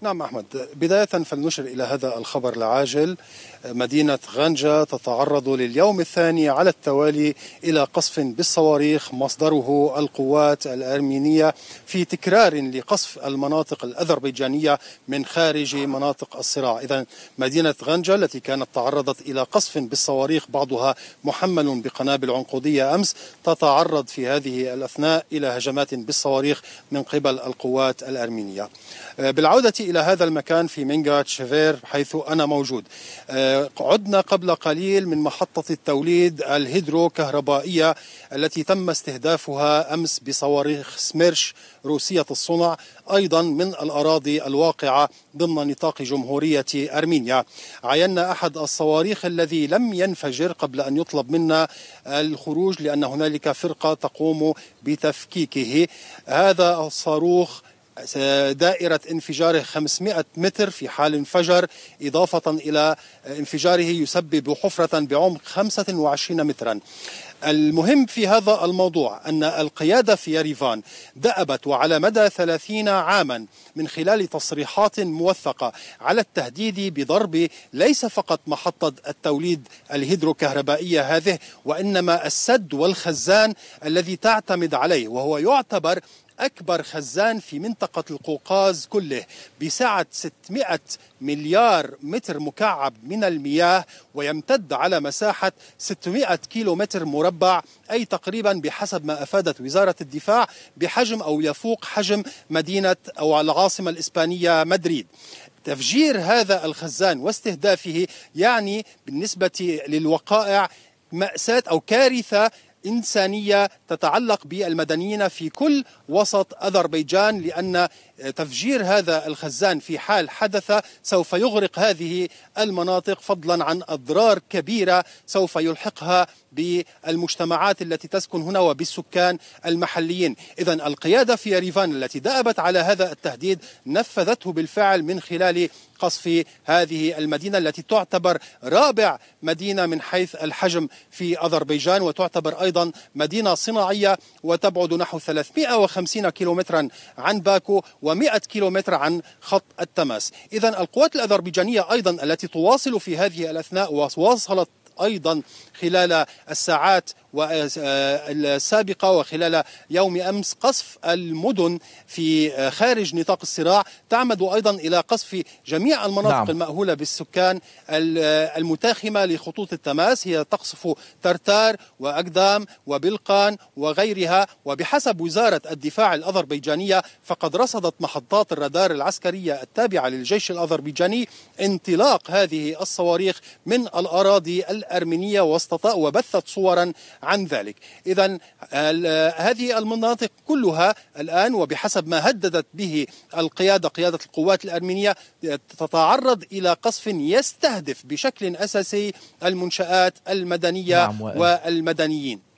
نعم أحمد بداية فلنشر إلى هذا الخبر العاجل مدينة غنجة تتعرض لليوم الثاني على التوالي إلى قصف بالصواريخ مصدره القوات الأرمينية في تكرار لقصف المناطق الأذربيجانية من خارج مناطق الصراع إذا مدينة غنجة التي كانت تعرضت إلى قصف بالصواريخ بعضها محمل بقنابل عنقودية أمس تتعرض في هذه الأثناء إلى هجمات بالصواريخ من قبل القوات الأرمينية بالعودة إلى هذا المكان في مينغا تشفير حيث أنا موجود آه، عدنا قبل قليل من محطة التوليد الهيدروكهربائية التي تم استهدافها أمس بصواريخ سميرش روسية الصنع أيضا من الأراضي الواقعة ضمن نطاق جمهورية أرمينيا عينا أحد الصواريخ الذي لم ينفجر قبل أن يطلب منا الخروج لأن هنالك فرقة تقوم بتفكيكه هذا الصاروخ دائرة انفجاره 500 متر في حال انفجر إضافة إلى انفجاره يسبب حفرة بعمق 25 مترا المهم في هذا الموضوع أن القيادة في ريفان دأبت وعلى مدى ثلاثين عاما من خلال تصريحات موثقة على التهديد بضرب ليس فقط محطة التوليد الهيدروكهربائية هذه وإنما السد والخزان الذي تعتمد عليه وهو يعتبر أكبر خزان في منطقة القوقاز كله بسعة 600 مليار متر مكعب من المياه ويمتد على مساحة 600 كيلو متر مربع أي تقريبا بحسب ما أفادت وزارة الدفاع بحجم أو يفوق حجم مدينة أو العاصمة الإسبانية مدريد تفجير هذا الخزان واستهدافه يعني بالنسبة للوقائع مأساة أو كارثة إنسانية تتعلق بالمدنيين في كل وسط أذربيجان لأن تفجير هذا الخزان في حال حدث سوف يغرق هذه المناطق فضلا عن أضرار كبيرة سوف يلحقها بالمجتمعات التي تسكن هنا وبالسكان المحليين إذا القيادة في ريفان التي دأبت على هذا التهديد نفذته بالفعل من خلال قصف هذه المدينة التي تعتبر رابع مدينة من حيث الحجم في أذربيجان وتعتبر أيضا مدينة صناعية وتبعد نحو 350 كيلومترا عن باكو و100 كيلومتر عن خط التماس إذا القوات الأذربيجانية أيضا التي تواصل في هذه الأثناء وواصلت أيضا خلال الساعات السابقة وخلال يوم أمس قصف المدن في خارج نطاق الصراع تعمد أيضا إلى قصف جميع المناطق نعم. المأهولة بالسكان المتاخمة لخطوط التماس هي تقصف ترتار وأقدام وبلقان وغيرها وبحسب وزارة الدفاع الأذربيجانية فقد رصدت محطات الرادار العسكرية التابعة للجيش الأذربيجاني انطلاق هذه الصواريخ من الأراضي الأرمينية وبثت صورا عن ذلك إذا هذه المناطق كلها الآن وبحسب ما هددت به القيادة قيادة القوات الأرمينية تتعرض إلى قصف يستهدف بشكل أساسي المنشآت المدنية نعم والمدنيين